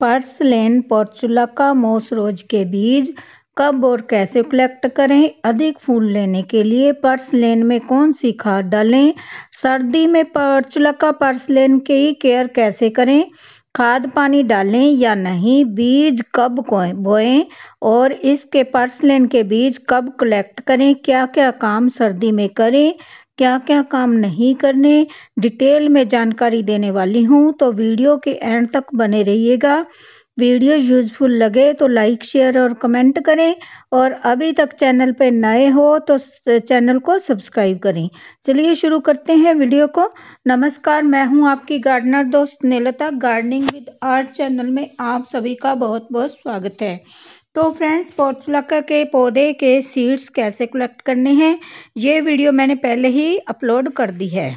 purslane पोर्चुला का मोस रोज के बीज कब और कैसे कलेक्ट करें अधिक फूल लेने के लिए पर्सलेन में कौन सी खाद डालें सर्दी में पर्चुला का पर्सलेन ही केयर कैसे करें खाद पानी डालें या नहीं बीज कब बोएं और इसके पर्सलेन के बीज कब कलेक्ट करें क्या क्या काम सर्दी में करें क्या क्या काम नहीं करने डिटेल में जानकारी देने वाली हूँ तो वीडियो के एंड तक बने रहिएगा वीडियो यूज़फुल लगे तो लाइक शेयर और कमेंट करें और अभी तक चैनल पर नए हो तो चैनल को सब्सक्राइब करें चलिए शुरू करते हैं वीडियो को नमस्कार मैं हूं आपकी गार्डनर दोस्त Neelta gardening with art channel में आप सभी का बहुत बहुत स्वागत है तो फ्रेंड्स पोर्चुलका के पौधे के सीड्स कैसे कलेक्ट करने हैं ये वीडियो मैंने पहले ही अपलोड कर दी है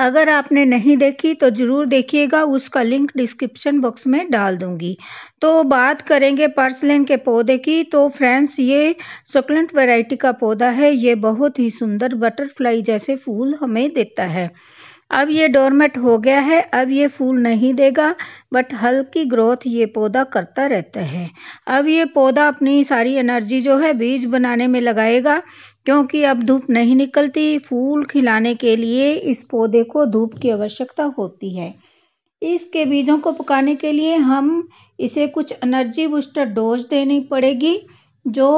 अगर आपने नहीं देखी तो ज़रूर देखिएगा उसका लिंक डिस्क्रिप्शन बॉक्स में डाल दूंगी तो बात करेंगे पर्सलिन के पौधे की तो फ्रेंड्स ये सक्लेंट वैरायटी का पौधा है ये बहुत ही सुंदर बटरफ्लाई जैसे फूल हमें देता है अब ये डोरमेट हो गया है अब ये फूल नहीं देगा बट हल्की ग्रोथ ये पौधा करता रहता है अब ये पौधा अपनी सारी एनर्जी जो है बीज बनाने में लगाएगा क्योंकि अब धूप नहीं निकलती फूल खिलाने के लिए इस पौधे को धूप की आवश्यकता होती है इसके बीजों को पकाने के लिए हम इसे कुछ एनर्जी बूस्टर डोज देनी पड़ेगी जो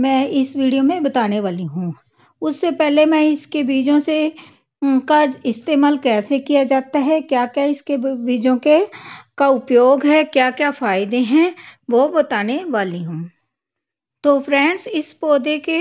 मैं इस वीडियो में बताने वाली हूँ उससे पहले मैं इसके बीजों से का इस्तेमाल कैसे किया जाता है क्या क्या इसके बीजों के का उपयोग है क्या क्या फ़ायदे हैं वो बताने वाली हूँ तो फ्रेंड्स इस पौधे के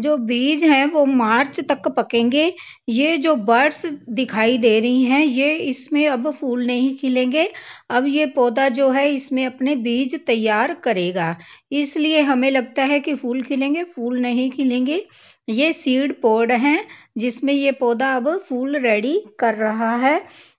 जो बीज हैं वो मार्च तक पकेंगे ये जो बर्ड्स दिखाई दे रही हैं ये इसमें अब फूल नहीं खिलेंगे अब ये पौधा जो है इसमें अपने बीज तैयार करेगा इसलिए हमें लगता है कि फूल खिलेंगे फूल नहीं खिलेंगे ये सीड पोड है जिसमें ये पौधा अब फूल रेडी कर रहा है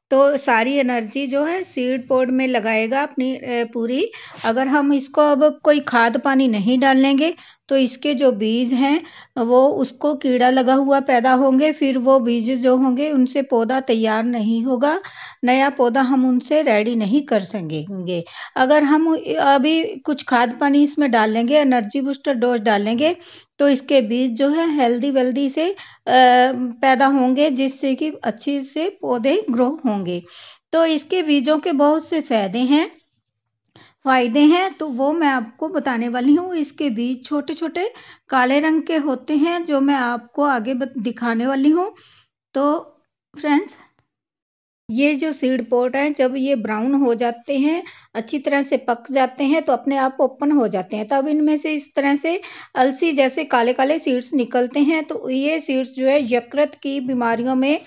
तो सारी एनर्जी जो है सीड पोड में लगाएगा अपनी पूरी अगर हम इसको अब कोई खाद पानी नहीं डालेंगे तो इसके जो बीज हैं वो उसको कीड़ा लगा हुआ पैदा होंगे फिर वो बीज जो होंगे उनसे पौधा तैयार नहीं होगा नया पौधा हम उनसे रेडी नहीं कर सकेंगे अगर हम अभी कुछ खाद पानी इसमें डालेंगे एनर्जी बूस्टर डोज डालेंगे तो इसके बीज जो है हेल्दी वेल्दी से पैदा होंगे जिससे कि अच्छे से पौधे ग्रो होंगे तो इसके बीजों के बहुत से फ़ायदे हैं फ़ायदे हैं तो वो मैं आपको बताने वाली हूँ इसके बीज छोटे छोटे काले रंग के होते हैं जो मैं आपको आगे दिखाने वाली हूँ तो फ्रेंड्स ये जो सीड पॉट हैं जब ये ब्राउन हो जाते हैं अच्छी तरह से पक जाते हैं तो अपने आप ओपन हो जाते हैं तब इनमें से इस तरह से अलसी जैसे काले काले सीड्स निकलते हैं तो ये सीड्स जो है यकृत की बीमारियों में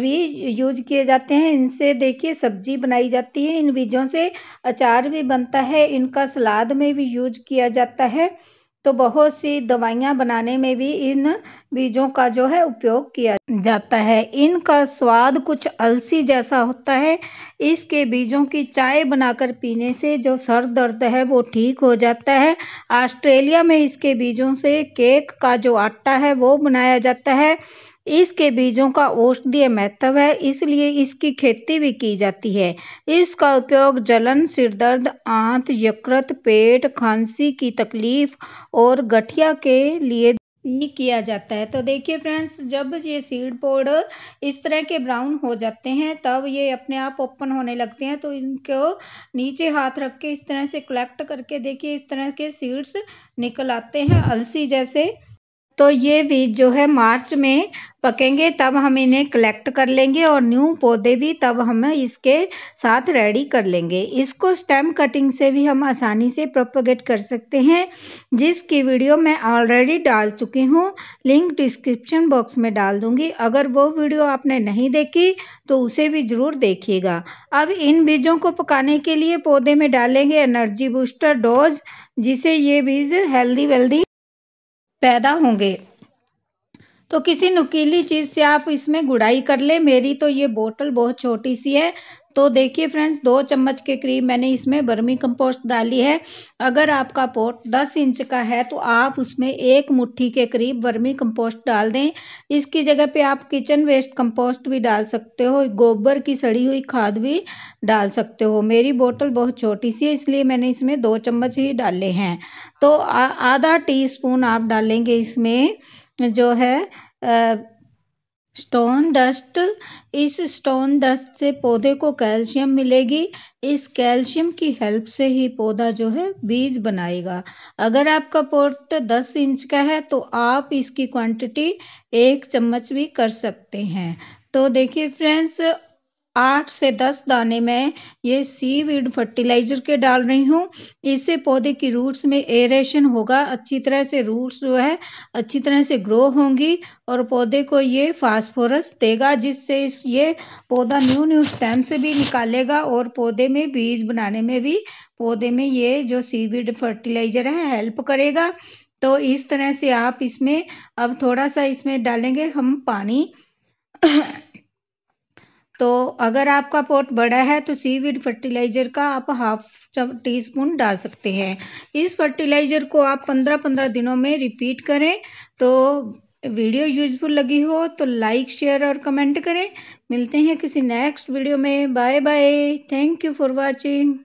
भी यूज किए जाते हैं इनसे देखिए सब्जी बनाई जाती है इन बीजों से अचार भी बनता है इनका सलाद में भी यूज किया जाता है तो बहुत सी दवाइयाँ बनाने में भी इन बीजों का जो है उपयोग किया जाता है इनका स्वाद कुछ अलसी जैसा होता है इसके बीजों की चाय बनाकर पीने से जो सर दर्द है वो ठीक हो जाता है ऑस्ट्रेलिया में इसके बीजों से केक का जो आटा है वो बनाया जाता है इसके बीजों का औषधीय महत्व है इसलिए इसकी खेती भी की जाती है इसका उपयोग जलन सिरदर्द आंत यकृत पेट खांसी की तकलीफ और गठिया के लिए किया जाता है तो देखिए फ्रेंड्स जब ये सीड बोर्ड इस तरह के ब्राउन हो जाते हैं तब ये अपने आप ओपन होने लगते हैं तो इनको नीचे हाथ रख के इस तरह से कलेक्ट करके देखिए इस तरह के सीड्स निकल आते हैं अलसी जैसे तो ये बीज जो है मार्च में पकेंगे तब हम इन्हें कलेक्ट कर लेंगे और न्यू पौधे भी तब हम इसके साथ रेडी कर लेंगे इसको स्टेम कटिंग से भी हम आसानी से प्रोपोगेट कर सकते हैं जिसकी वीडियो मैं ऑलरेडी डाल चुकी हूँ लिंक डिस्क्रिप्शन बॉक्स में डाल दूँगी अगर वो वीडियो आपने नहीं देखी तो उसे भी ज़रूर देखिएगा अब इन बीजों को पकाने के लिए पौधे में डालेंगे एनर्जी बूस्टर डोज जिसे ये बीज हेल्दी वेल्दी पैदा होंगे तो किसी नुकीली चीज़ से आप इसमें गुड़ाई कर ले मेरी तो ये बोतल बहुत छोटी सी है तो देखिए फ्रेंड्स दो चम्मच के करीब मैंने इसमें बर्मी कंपोस्ट डाली है अगर आपका पोट 10 इंच का है तो आप उसमें एक मुट्ठी के करीब वर्मी कंपोस्ट डाल दें इसकी जगह पे आप किचन वेस्ट कंपोस्ट भी डाल सकते हो गोबर की सड़ी हुई खाद भी डाल सकते हो मेरी बोतल बहुत छोटी सी है इसलिए मैंने इसमें दो चम्मच ही डाले हैं तो आधा टी स्पून आप डालेंगे इसमें जो है स्टोन डस्ट इस स्टोन डस्ट से पौधे को कैल्शियम मिलेगी इस कैल्शियम की हेल्प से ही पौधा जो है बीज बनाएगा अगर आपका पोर्ट दस इंच का है तो आप इसकी क्वांटिटी एक चम्मच भी कर सकते हैं तो देखिए फ्रेंड्स आठ से दस दाने में ये सीवीड फर्टिलाइजर के डाल रही हूँ इससे पौधे की रूट्स में एरेशन होगा अच्छी तरह से रूट्स जो है अच्छी तरह से ग्रो होंगी और पौधे को ये फास्फोरस देगा जिससे इस ये पौधा न्यू न्यू स्टेम से भी निकालेगा और पौधे में बीज बनाने में भी पौधे में ये जो सीविड फर्टिलाइजर है हेल्प करेगा तो इस तरह से आप इसमें अब थोड़ा सा इसमें डालेंगे हम पानी तो अगर आपका पॉट बड़ा है तो सीविड फर्टिलाइज़र का आप हाफ टी स्पून डाल सकते हैं इस फर्टिलाइज़र को आप पंद्रह पंद्रह दिनों में रिपीट करें तो वीडियो यूजफुल लगी हो तो लाइक शेयर और कमेंट करें मिलते हैं किसी नेक्स्ट वीडियो में bye bye thank you for watching